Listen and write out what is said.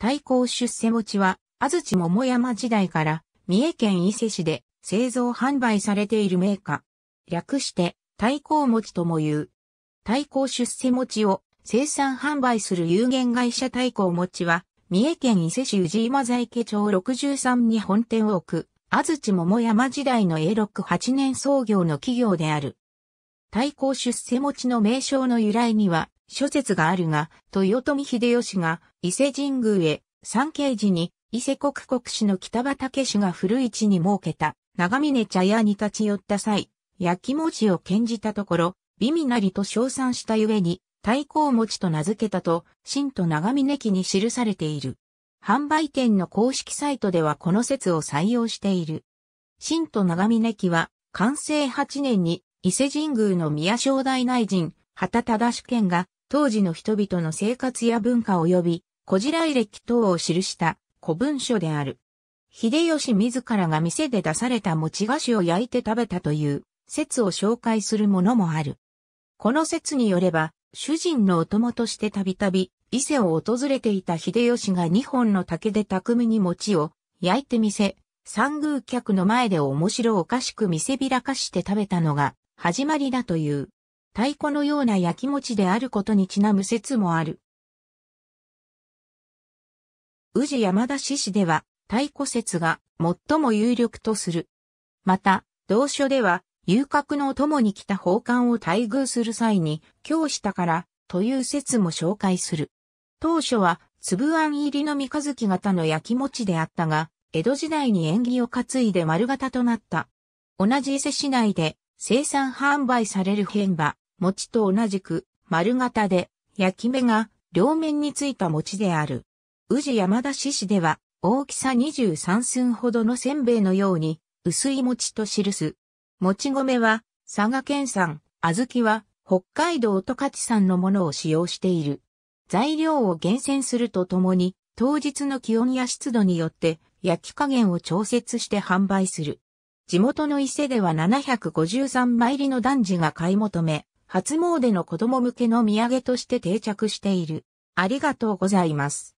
太抗出世餅は、安土桃山時代から、三重県伊勢市で製造販売されている銘菓。略して、太抗餅とも言う。太抗出世餅を生産販売する有限会社太抗餅は、三重県伊勢市治今在家町63に本店を置く、安土桃山時代の永禄8年創業の企業である。太抗出世餅の名称の由来には、諸説があるが、豊臣秀吉が伊勢神宮へ参詣時に伊勢国国史の北畠氏が古市に設けた長峰茶屋に立ち寄った際、焼き餅を献じたところ、美味なりと称賛したゆえに、太鼓餅と名付けたと、新と長峰記に記されている。販売店の公式サイトではこの説を採用している。新と長峰記は、完成8年に伊勢神宮の宮正大内陣、畑忠主権が当時の人々の生活や文化及び、小次来歴等を記した古文書である。秀吉自らが店で出された餅菓子を焼いて食べたという説を紹介するものもある。この説によれば、主人のお供としてたびたび伊勢を訪れていた秀吉が2本の竹で巧みに餅を焼いてみせ、三宮客の前で面白おかしく見せびらかして食べたのが始まりだという。太鼓のような焼き餅であることにちなむ説もある。宇治山田市市では、太鼓説が最も有力とする。また、同書では、遊郭の供に来た宝冠を待遇する際に、今日したから、という説も紹介する。当初は、粒あん入りの三日月型の焼き餅であったが、江戸時代に縁起を担いで丸型となった。同じ伊勢市内で生産販売される変馬、餅と同じく丸型で焼き目が両面についた餅である。宇治山田市市では大きさ23寸ほどのせんべいのように薄い餅と記す。餅米は佐賀県産、小豆は北海道十勝産のものを使用している。材料を厳選するとともに当日の気温や湿度によって焼き加減を調節して販売する。地元の伊勢では753枚入りの男児が買い求め、初詣の子供向けの土産として定着している。ありがとうございます。